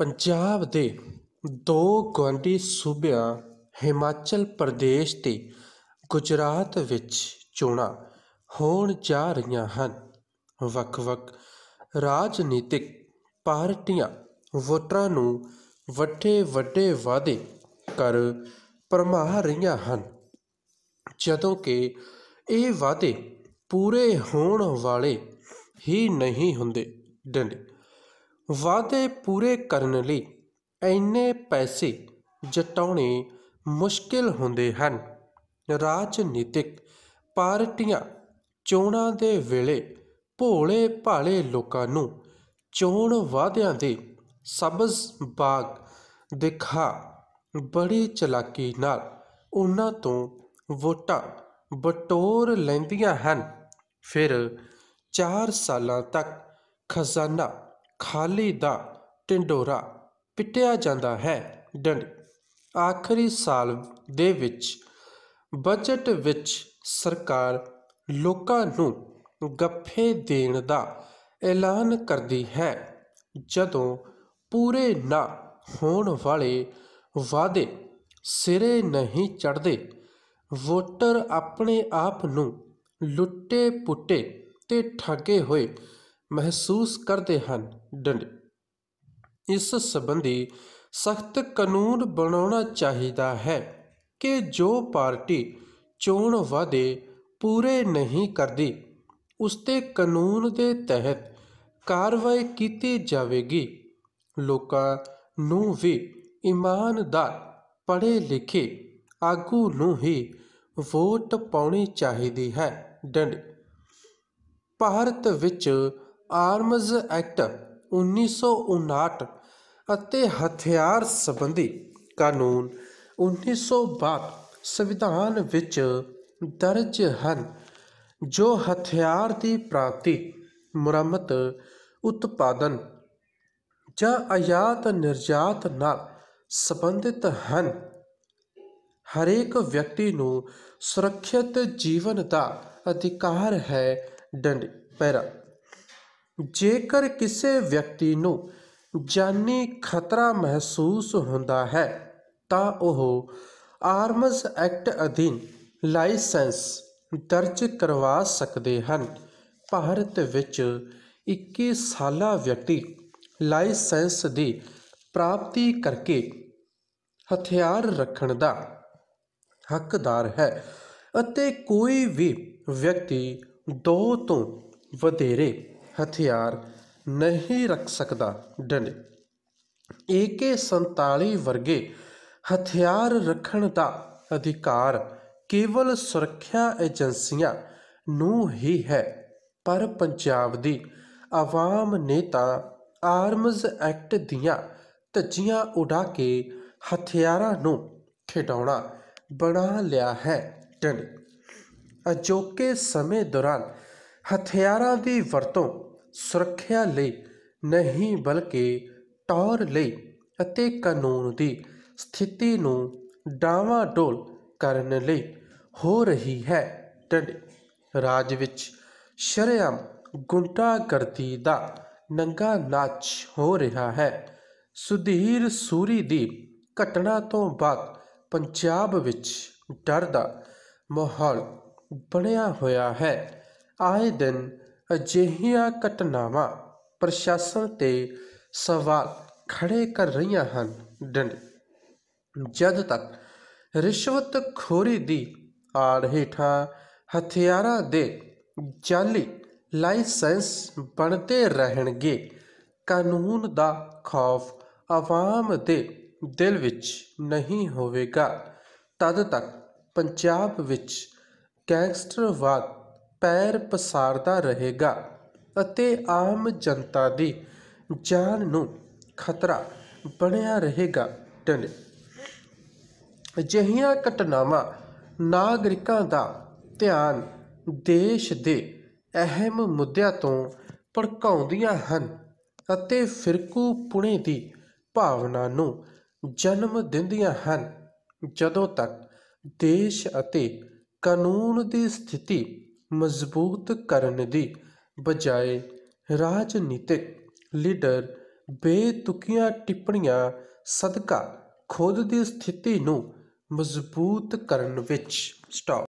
ਪੰਜਾਬ ਦੇ ਦੋ ਗੁਆਂਢੀ ਸੂਬਿਆਂ ਹਿਮਾਚਲ ਪ੍ਰਦੇਸ਼ ਤੇ ਗੁਜਰਾਤ ਵਿੱਚ ਚੋਣਾਂ ਹੋਣ ਜਾ ਰਹੀਆਂ ਹਨ ਵੱਖ-ਵੱਖ ਰਾਜਨੀਤਿਕ ਪਾਰਟੀਆਂ ਵੋਟਰਾਂ ਨੂੰ ਵੱਡੇ-ਵੱਡੇ ਵਾਅਦੇ ਕਰ ਪਰਮਾਹ ਰਹੀਆਂ ਹਨ ਜਦੋਂ ਕਿ ਇਹ ਵਾਅਦੇ ਪੂਰੇ ਹੋਣ ਵਾਲੇ ਹੀ ਨਹੀਂ ਹੁੰਦੇ ਡੰਡੇ ਵਾਅਦੇ ਪੂਰੇ ਕਰਨ ਲਈ ਐਨੇ ਪੈਸੇ ਜਟਾਉਣੇ ਮੁਸ਼ਕਿਲ ਹੁੰਦੇ ਹਨ ਰਾਜਨੀਤਿਕ ਪਾਰਟੀਆਂ ਚੋਣਾਂ ਦੇ ਵੇਲੇ ਭੋਲੇ ਭਾਲੇ ਲੋਕਾਂ ਨੂੰ ਚੋਣ ਵਾਅਦਿਆਂ ਦੇ ਸਬਜ਼ ਬਾਗ ਦਿਖਾ ਬੜੀ ਚਲਾਕੀ ਨਾਲ ਉਹਨਾਂ ਤੋਂ ਵੋਟਾਂ ਬਟੋਰ ਲੈਂਦੀਆਂ ਹਨ ਫਿਰ 4 ਸਾਲਾਂ ਤੱਕ ਖਜ਼ਾਨਾ ਖਾਲੀ ਦਾ ਟਿੰਡੋਰਾ ਪਿੱਟਿਆ ਜਾਂਦਾ ਹੈ ਡੰਡ ਆਖਰੀ ਸਾਲ ਦੇ ਵਿੱਚ ਬਜਟ ਵਿੱਚ ਸਰਕਾਰ ਲੋਕਾਂ ਨੂੰ ਗੱਫੇ ਦੇਣ ਦਾ ਐਲਾਨ ਕਰਦੀ ਹੈ ਜਦੋਂ ਪੂਰੇ ਨਾ ਹੋਣ ਵਾਲੇ ਵਾਅਦੇ ਸਿਰੇ ਨਹੀਂ ਚੜਦੇ ਵੋਟਰ ਆਪਣੇ ਆਪ ਨੂੰ ਲੁੱਟੇ ਪੁੱਟੇ ਤੇ ਠੱਗੇ ਹੋਏ ਮਹਿਸੂਸ ਕਰਦੇ ਹਨ ਡੰਡੇ ਇਸ ਸੰਬੰਧੀ ਸਖਤ ਕਾਨੂੰਨ ਬਣਾਉਣਾ ਚਾਹੀਦਾ ਹੈ ਕਿ ਜੋ ਪਾਰਟੀ ਚੋਣ ਵਾਅਦੇ ਪੂਰੇ ਨਹੀਂ ਕਰਦੀ ਉਸ ਤੇ ਕਾਨੂੰਨ ਦੇ ਤਹਿਤ ਕਾਰਵਾਈ ਕੀਤੀ ਜਾਵੇਗੀ ਲੋਕਾਂ ਨੂੰ ਵੀ ਇਮਾਨਦਾਰ ਪੜ੍ਹੇ ਲਿਖੇ ਆਗੂ ਨੂੰ ਹੀ ਵੋਟ ਪਾਉਣੀ ਚਾਹੀਦੀ ਹੈ ਡੰਡ ਭਾਰਤ ਵਿੱਚ ਆਰਮਸ ਐਕਟ 1959 ਅਤੇ ਹਥਿਆਰ ਸੰਬੰਧੀ ਕਾਨੂੰਨ 1962 ਸੰਵਿਧਾਨ ਵਿੱਚ ਦਰਜ ਹਨ ਜੋ ਹਥਿਆਰ ਦੀ ਪ੍ਰਾਪਤੀ ਮੁਰੰਮਤ ਉਤਪਾਦਨ ਜਾਂ ਆਯਾਤ ਨਿਰਯਾਤ ਨਾਲ ਸੰਬੰਧਿਤ ਹਨ ਹਰੇਕ ਵਿਅਕਤੀ ਨੂੰ ਸੁਰੱਖਿਅਤ ਜੀਵਨ ਦਾ ਅਧਿਕਾਰ ਹੈ ਡੰਡ ਪੈਰਾ ਜੇਕਰ ਕਿਸੇ ਵਿਅਕਤੀ ਨੂੰ ਜਾਨੀ ਖਤਰਾ ਮਹਿਸੂਸ ਹੁੰਦਾ ਹੈ ਤਾਂ ਉਹ ਆਰਮਜ਼ ਐਕਟ ਅਧੀਨ ਲਾਇਸੈਂਸ ਦਰਜ ਕਰਵਾ ਸਕਦੇ ਹਨ ਭਾਰਤ ਵਿੱਚ 21 ਸਾਲਾ ਵਿਅਕਤੀ ਲਾਇਸੈਂਸ ਦੀ ਪ੍ਰਾਪਤੀ ਕਰਕੇ ਹਥਿਆਰ ਰੱਖਣ ਦਾ ਹੱਕਦਾਰ ਹੈ ਅਤੇ ਕੋਈ ਵੀ ਵਿਅਕਤੀ ਦੋ ਤੋਂ ਵਧੇਰੇ ਹਥਿਆਰ ਨਹੀਂ ਰੱਖ ਸਕਦਾ ਡੰਡੇ AK47 ਵਰਗੇ ਹਥਿਆਰ ਰੱਖਣ ਦਾ ਅਧਿਕਾਰ ਕੇਵਲ ਸੁਰੱਖਿਆ ਏਜੰਸੀਆਂ ਨੂੰ ਹੀ ਹੈ ਪਰ ਪੰਜਾਬ ਦੀ ਆਵਾਮ ਨੇ ਤਾਂ ਆਰਮਜ਼ ਐਕਟ ਦੀਆਂ ਧੱਜੀਆਂ ਉਡਾ ਕੇ ਹਥਿਆਰਾਂ ਨੂੰ ਖਿਡਾਉਣਾ ਬਣਾ ਲਿਆ ਹੈ ਟੰਡ ਅਜੋਕੇ ਸਮੇਂ ਦੌਰਾਨ ਹਥਿਆਰਾਂ ਦੀ ਵਰਤੋਂ ਸੁਰੱਖਿਆ ਲਈ ਨਹੀਂ ਬਲਕਿ ਟੌਰ ਲਈ ਅਤੇ ਕਾਨੂੰਨ ਦੀ ਸਥਿਤੀ ਨੂੰ ਡਾਵਾ ਡੋਲ ਕਰਨ ਲਈ ਹੋ ਰਹੀ ਹੈ ਟੰਡ ਰਾਜ ਵਿੱਚ ਸ਼ਰਿਆਮ ਗੁੰਡਾਗਰਦੀ ਦਾ ਨੰਗਾ ਨਾਚ ਹੋ ਰਿਹਾ ਹੈ ਸੁਧੀਰ ਸੂਰੀ ਦੀ ਘਟਨਾ ਤੋਂ ਬਾਅਦ ਪੰਜਾਬ ਵਿੱਚ ਡਰ ਦਾ ਮਾਹੌਲ ਬਣਿਆ ਹੋਇਆ ਹੈ ਆਏ ਦਿਨ ਅਜਿਹੀਆਂ ਘਟਨਾਵਾਂ ਪ੍ਰਸ਼ਾਸਨ ਤੇ ਸਵਾਲ ਖੜੇ ਕਰ ਰਹੀਆਂ ਹਨ ਡੰਡ ਜਦ ਤੱਕ ਰਿਸ਼ਵਤ ਖੋਰੀ ਦੀ ਆੜ ਹੇਠਾਂ ਹਥਿਆਰਾਂ ਦੇ ਜਾਲੀ ਲਾਇਸੈਂਸ ਬਣਦੇ ਰਹਿਣਗੇ ਕਾਨੂੰਨ ਦਾ ਖੌਫ ਆਵਾਮ ਦੇ ਦਿਲ ਵਿੱਚ ਨਹੀਂ ਹੋਵੇਗਾ ਤਦ ਤੱਕ ਪੰਜਾਬ ਵਿੱਚ ਗੈਂਗਸਟਰਵਾਦ ਪੈਰ ਪਸਾਰਦਾ ਰਹੇਗਾ ਅਤੇ ਆਮ ਜਨਤਾ ਦੀ ਜਾਨ ਨੂੰ ਖਤਰਾ ਬਣਿਆ ਰਹੇਗਾ ਟਨ ਅਜਿਹੀਆਂ ਘਟਨਾਵਾਂ ਨਾਗਰਿਕਾਂ ਦਾ ਧਿਆਨ ਦੇਸ਼ ਦੇ ਅਹਿਮ ਮੁੱਦਿਆਂ ਤੋਂ ਭੜਕਾਉਂਦੀਆਂ ਹਨ ਅਤੇ ਫਿਰਕੂ ਪੁਣੇ ਦੀ ਭਾਵਨਾ ਨੂੰ ਜਨਮ ਦਿੰਦੀਆਂ ਹਨ ਜਦੋਂ ਤੱਕ ਦੇਸ਼ ਅਤੇ ਕਾਨੂੰਨ ਦੀ ਸਥਿਤੀ ਮਜ਼ਬੂਤ ਕਰਨ ਦੀ ਬਜਾਏ ਰਾਜਨੀਤਿਕ ਲੀਡਰ ਬੇਤੁਕੀਆਂ ਟਿੱਪਣੀਆਂ ਸਦਕਾ ਖੁਦ ਦੀ ਸਥਿਤੀ ਨੂੰ ਮਜ਼ਬੂਤ ਕਰਨ ਵਿੱਚ ਸਟਾਪ